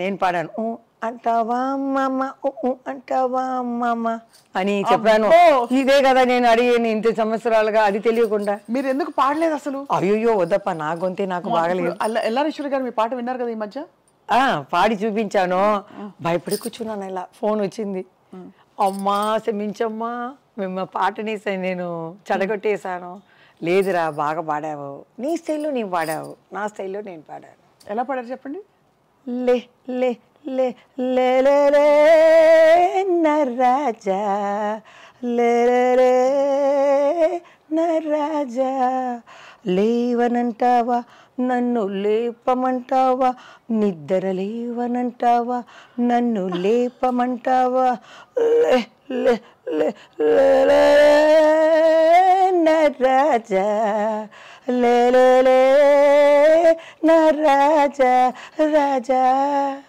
నేను పాడాను ఓ అంటావా మామ ఊ అంటావా మామ అని చెప్పాను ఇదే కదా నేను అడిగాను ఇంత సంవత్సరాలుగా అది తెలియకుండా మీరు ఎందుకు పాడలేదు అసలు అయ్యో వద్దప్ప నా గొంతే నాకు బాగలేదు ఎల్లారేశ్వరి గారు మీ పాట విన్నారు కదా ఈ మధ్య పాడి చూపించాను భయపడి కూర్చున్నాను ఇలా ఫోన్ వచ్చింది అమ్మా శమించమ్మా మేము పాటని నేను చెడగొట్టేశాను లేదురా బాగా పాడావు నీ స్టైల్లో నేను పాడావు నా స్టైల్లో నేను పాడాను ఎలా పాడారు చెప్పండి లే లే లే లే నరాజా లే నరాజా లేవనంటావా నన్ను లేపమంటావా నిద్ర లేవనంటావా నన్ను లేపమంటావా లే లే లే నరాజా లే na raja raja